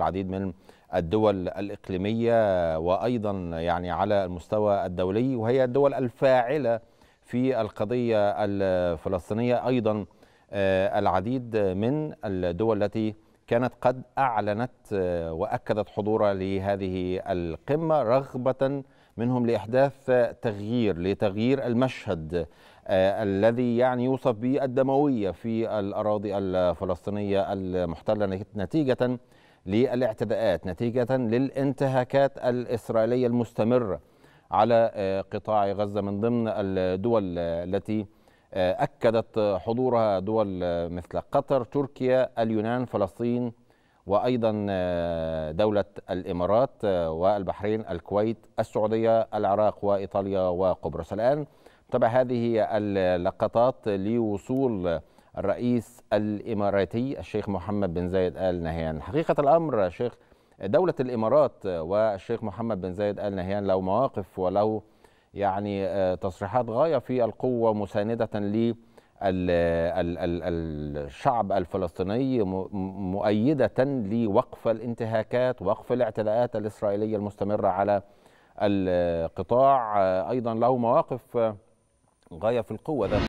العديد من الدول الإقليمية وأيضا يعني على المستوى الدولي وهي الدول الفاعلة في القضية الفلسطينية أيضا آه، العديد من الدول التي كانت قد أعلنت آه، وأكدت حضورها لهذه القمة رغبة منهم لإحداث تغيير لتغيير المشهد آه، الذي يعني يوصف بالدموية في الأراضي الفلسطينية المحتلة نتيجة للاعتداءات نتيجة للانتهاكات الإسرائيلية المستمرة على آه، قطاع غزة من ضمن الدول آه، التي آه، أكدت حضورها دول مثل قطر تركيا اليونان فلسطين وأيضا دولة الإمارات والبحرين الكويت السعودية العراق وإيطاليا وقبرص الآن تبع هذه اللقطات لوصول الرئيس الإماراتي الشيخ محمد بن زايد آل نهيان حقيقة الأمر شيخ دولة الإمارات والشيخ محمد بن زايد آل نهيان له مواقف وله يعني آه، تصريحات غاية في القوة مساندة للشعب الفلسطيني مؤيدة لوقف الانتهاكات وقف الاعتداءات الإسرائيلية المستمرة على القطاع آه، أيضا له مواقف غاية في القوة ده